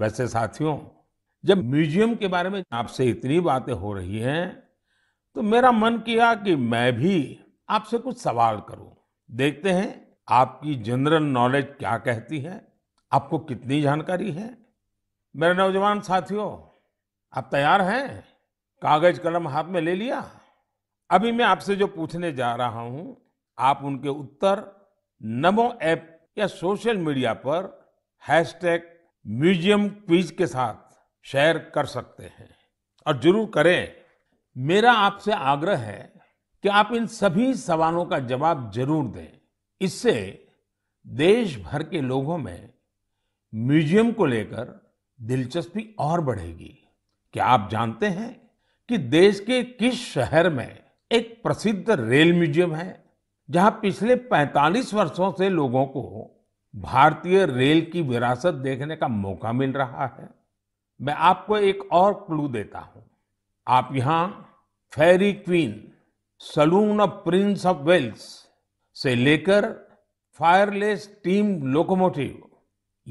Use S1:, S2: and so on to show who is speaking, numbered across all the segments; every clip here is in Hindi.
S1: वैसे साथियों जब म्यूजियम के बारे में आपसे इतनी बातें हो रही हैं तो मेरा मन किया कि मैं भी आपसे कुछ सवाल करूं देखते हैं आपकी जनरल नॉलेज क्या कहती है आपको कितनी जानकारी है मेरे नौजवान साथियों आप तैयार हैं कागज कलम हाथ में ले लिया अभी मैं आपसे जो पूछने जा रहा हूं आप उनके उत्तर नमो ऐप या सोशल मीडिया पर टैग म्यूजियम क्विज के साथ शेयर कर सकते हैं और जरूर करें मेरा आपसे आग्रह है कि आप इन सभी सवालों का जवाब जरूर दें इससे देश भर के लोगों में म्यूजियम को लेकर दिलचस्पी और बढ़ेगी क्या आप जानते हैं कि देश के किस शहर में एक प्रसिद्ध रेल म्यूजियम है जहां पिछले 45 वर्षों से लोगों को भारतीय रेल की विरासत देखने का मौका मिल रहा है मैं आपको एक और क्लू देता हूं आप यहां fairy queen saloon of prince of Wales से लेकर फायरलेस टीम लोकोमोटिव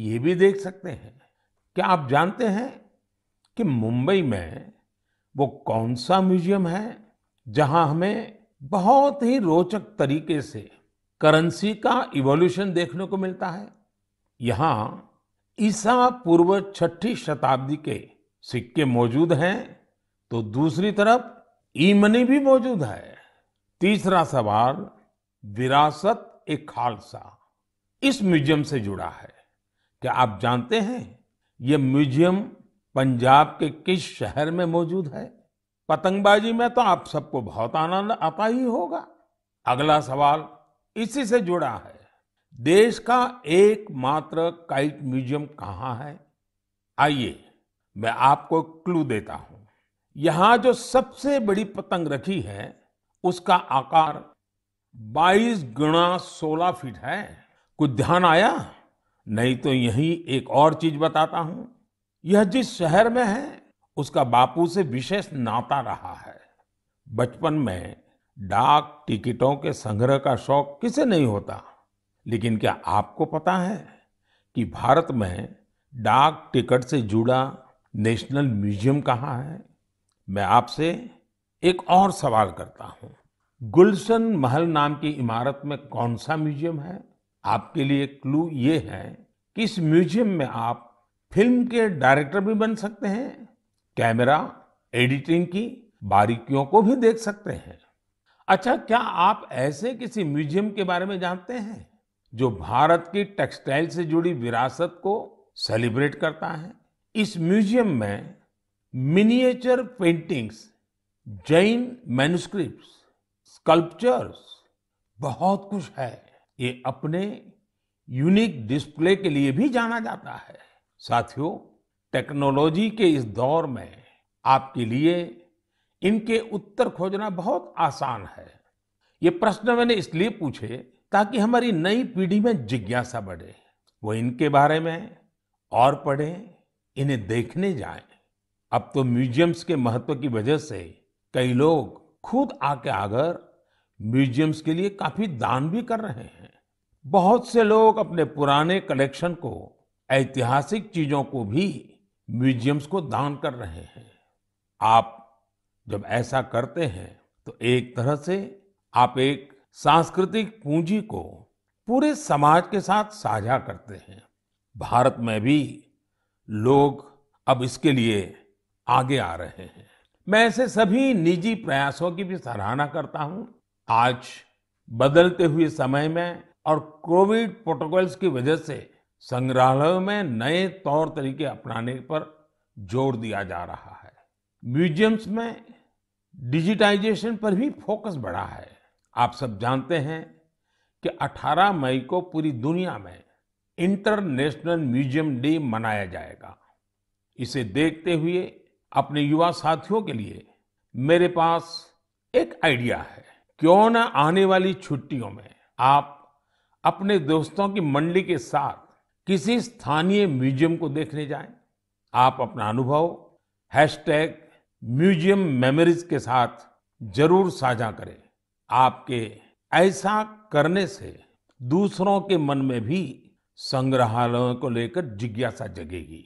S1: ये भी देख सकते हैं क्या आप जानते हैं कि मुंबई में वो कौन सा म्यूजियम है जहां हमें बहुत ही रोचक तरीके से करेंसी का इवोल्यूशन देखने को मिलता है यहां ईसा पूर्व छठी शताब्दी के सिक्के मौजूद हैं तो दूसरी तरफ ई मनी भी मौजूद है तीसरा सवाल विरासत ए खालसा इस म्यूजियम से जुड़ा है क्या आप जानते हैं ये म्यूजियम पंजाब के किस शहर में मौजूद है पतंगबाजी में तो आप सबको बहुत आनंद आता ही होगा अगला सवाल इसी से जुड़ा है देश का एकमात्र काइट म्यूजियम कहाँ है आइए मैं आपको क्लू देता हूं यहां जो सबसे बड़ी पतंग रखी है उसका आकार 22 गुणा 16 फीट है कुछ ध्यान आया नहीं तो यही एक और चीज बताता हूं यह जिस शहर में है उसका बापू से विशेष नाता रहा है बचपन में डाक टिकटों के संग्रह का शौक किसे नहीं होता लेकिन क्या आपको पता है कि भारत में डाक टिकट से जुड़ा नेशनल म्यूजियम कहाँ है मैं आपसे एक और सवाल करता हूँ गुलशन महल नाम की इमारत में कौन सा म्यूजियम है आपके लिए क्लू ये है कि इस म्यूजियम में आप फिल्म के डायरेक्टर भी बन सकते हैं कैमरा एडिटिंग की बारीकियों को भी देख सकते हैं अच्छा क्या आप ऐसे किसी म्यूजियम के बारे में जानते हैं जो भारत की टेक्सटाइल से जुड़ी विरासत को सेलिब्रेट करता है इस म्यूजियम में miniature paintings Jain manuscript sculptures बहुत कुछ है ये अपने यूनिक डिस्प्ले के लिए भी जाना जाता है साथियों टेक्नोलॉजी के इस दौर में आपके लिए इनके उत्तर खोजना बहुत आसान है ये प्रश्न मैंने इसलिए पूछे ताकि हमारी नई पीढ़ी में जिज्ञासा बढ़े वो इनके बारे में और पढ़ें इन्हें देखने जाएं। अब तो म्यूजियम्स के महत्व की वजह से कई लोग खुद आके आकर म्यूजियम्स के लिए काफी दान भी कर रहे हैं बहुत से लोग अपने पुराने कलेक्शन को ऐतिहासिक चीजों को भी म्यूजियम्स को दान कर रहे हैं आप जब ऐसा करते हैं तो एक तरह से आप एक सांस्कृतिक पूंजी को पूरे समाज के साथ साझा करते हैं भारत में भी लोग अब इसके लिए आगे आ रहे हैं मैं ऐसे सभी निजी प्रयासों की भी सराहना करता हूं आज बदलते हुए समय में और कोविड प्रोटोकॉल्स की वजह से संग्रहालयों में नए तौर तरीके अपनाने पर जोर दिया जा रहा है म्यूजियम्स में डिजिटाइजेशन पर भी फोकस बढ़ा है आप सब जानते हैं कि 18 मई को पूरी दुनिया में इंटरनेशनल म्यूजियम डे मनाया जाएगा इसे देखते हुए अपने युवा साथियों के लिए मेरे पास एक आइडिया है क्यों ना आने वाली छुट्टियों में आप अपने दोस्तों की मंडली के साथ किसी स्थानीय म्यूजियम को देखने जाएं। आप अपना अनुभव हैशटैग म्यूजियम मेमोरीज के साथ जरूर साझा करें आपके ऐसा करने से दूसरों के मन में भी संग्रहालयों को लेकर जिज्ञासा जगेगी